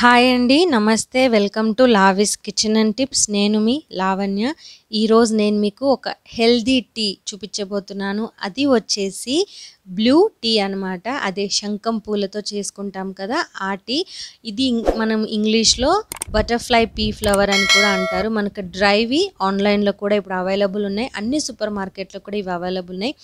hi అండి నమస్తే welcome to Lavi's kitchen and tips నేను మీ లావణ్య ఈరోజు నేను మీకు ఒక హెల్దీ టీ చూపించబోతున్నాను అది వచ్చేసి బ్లూ టీ అనమాట అదే శంఖం పూలతో చేసుకుంటాం కదా ఆ టీ ఇది మనం ఇంగ్లీష్లో బటర్ఫ్లై పీ ఫ్లవర్ అని కూడా అంటారు మనకు డ్రైవి ఆన్లైన్లో కూడా ఇప్పుడు అవైలబుల్ ఉన్నాయి అన్ని సూపర్ మార్కెట్లో కూడా ఇవి అవైలబుల్ ఉన్నాయి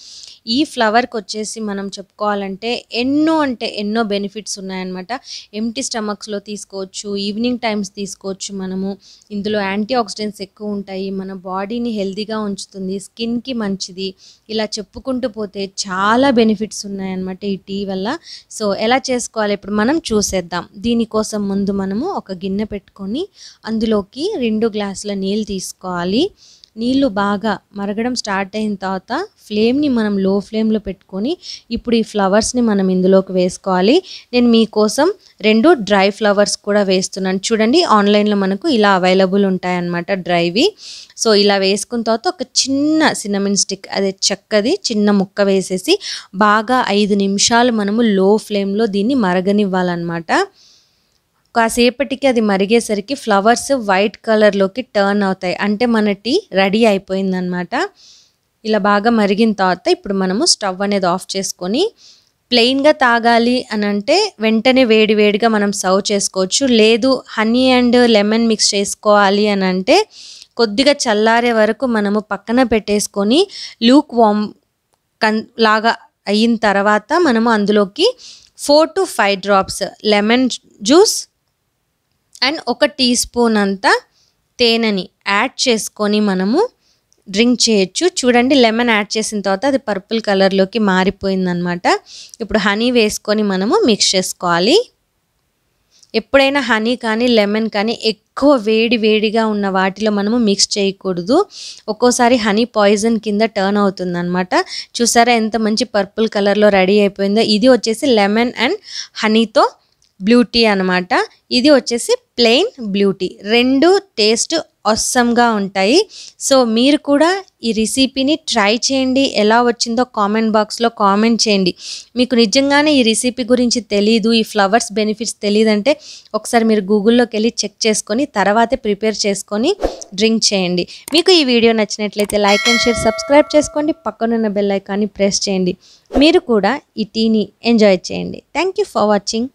ఈ ఫ్లవర్కి వచ్చేసి మనం చెప్పుకోవాలంటే ఎన్నో అంటే ఎన్నో బెనిఫిట్స్ ఉన్నాయన్నమాట ఎంటీ స్టమక్స్లో తీసుకు తీసుకోవచ్చు ఈవినింగ్ టైమ్స్ తీసుకోవచ్చు మనము ఇందులో యాంటీ ఆక్సిడెంట్స్ ఎక్కువ ఉంటాయి మన బాడీని హెల్తీగా ఉంచుతుంది స్కిన్కి మంచిది ఇలా చెప్పుకుంటూ పోతే చాలా బెనిఫిట్స్ ఉన్నాయన్నమాట ఈ టీ వల్ల సో ఎలా చేసుకోవాలి ఇప్పుడు మనం చూసేద్దాం దీనికోసం ముందు మనము ఒక గిన్నె పెట్టుకొని అందులోకి రెండు గ్లాసుల నీళ్ళు తీసుకోవాలి నీళ్లు బాగా మరగడం స్టార్ట్ అయిన తర్వాత ఫ్లేమ్ని మనం లో ఫ్లేమ్లో పెట్టుకొని ఇప్పుడు ఈ ఫ్లవర్స్ని మనం ఇందులోకి వేసుకోవాలి నేను మీకోసం రెండు డ్రై ఫ్లవర్స్ కూడా వేస్తున్నాను చూడండి ఆన్లైన్లో మనకు ఇలా అవైలబుల్ ఉంటాయన్నమాట డ్రైవి సో ఇలా వేసుకున్న తర్వాత ఒక చిన్న సినమిన్ స్టిక్ అదే చెక్కది చిన్న ముక్క వేసేసి బాగా ఐదు నిమిషాలు మనము లో ఫ్లేమ్లో దీన్ని మరగనివ్వాలన్నమాట కాసేపటికి అది మరిగేసరికి ఫ్లవర్స్ వైట్ కలర్లోకి టర్న్ అవుతాయి అంటే మన టీ రెడీ అయిపోయిందనమాట ఇలా బాగా మరిగిన తర్వాత ఇప్పుడు మనము స్టవ్ అనేది ఆఫ్ చేసుకొని ప్లెయిన్గా తాగాలి అని అంటే వెంటనే వేడి వేడిగా మనం సర్వ్ చేసుకోవచ్చు లేదు హనీ అండ్ లెమన్ మిక్స్ చేసుకోవాలి అని అంటే కొద్దిగా చల్లారే వరకు మనము పక్కన పెట్టేసుకొని లూక్ వామ్ కన్ లాగా అయిన తర్వాత మనము అందులోకి four to five drops lemon juice and ఒక టీ స్పూన్ అంతా తేనెని యాడ్ చేసుకొని మనము డ్రింక్ చేయొచ్చు చూడండి లెమన్ యాడ్ చేసిన తర్వాత అది పర్పుల్ కలర్లోకి మారిపోయిందనమాట ఇప్పుడు హనీ వేసుకొని మనము మిక్స్ చేసుకోవాలి ఎప్పుడైనా హనీ కానీ లెమన్ కానీ ఎక్కువ వేడి వేడిగా ఉన్న వాటిలో మనము మిక్స్ చేయకూడదు ఒక్కోసారి హనీ పాయిజన్ కింద టర్న్ అనమాట చూసారా ఎంత మంచి పర్పుల్ కలర్లో రెడీ అయిపోయిందో ఇది వచ్చేసి లెమన్ అండ్ హనీతో బ్లూ టీ అనమాట ఇది వచ్చేసి ప్లెయిన్ బ్లూటీ రెండు టేస్ట్ అస్సంగా ఉంటాయి సో మీరు కూడా ఈ రెసిపీని ట్రై చేయండి ఎలా వచ్చిందో కామెంట్ బాక్స్లో కామెంట్ చేయండి మీకు నిజంగానే ఈ రెసిపీ గురించి తెలీదు ఈ ఫ్లవర్స్ బెనిఫిట్స్ తెలియదంటే ఒకసారి మీరు గూగుల్లోకి వెళ్ళి చెక్ చేసుకొని తర్వాతే ప్రిపేర్ చేసుకొని డ్రింక్ చేయండి మీకు ఈ వీడియో నచ్చినట్లయితే లైక్ అండ్ షేర్ సబ్స్క్రైబ్ చేసుకోండి పక్కనున్న బెల్లైకాన్ని ప్రెస్ చేయండి మీరు కూడా ఈ టీని ఎంజాయ్ చేయండి థ్యాంక్ ఫర్ వాచింగ్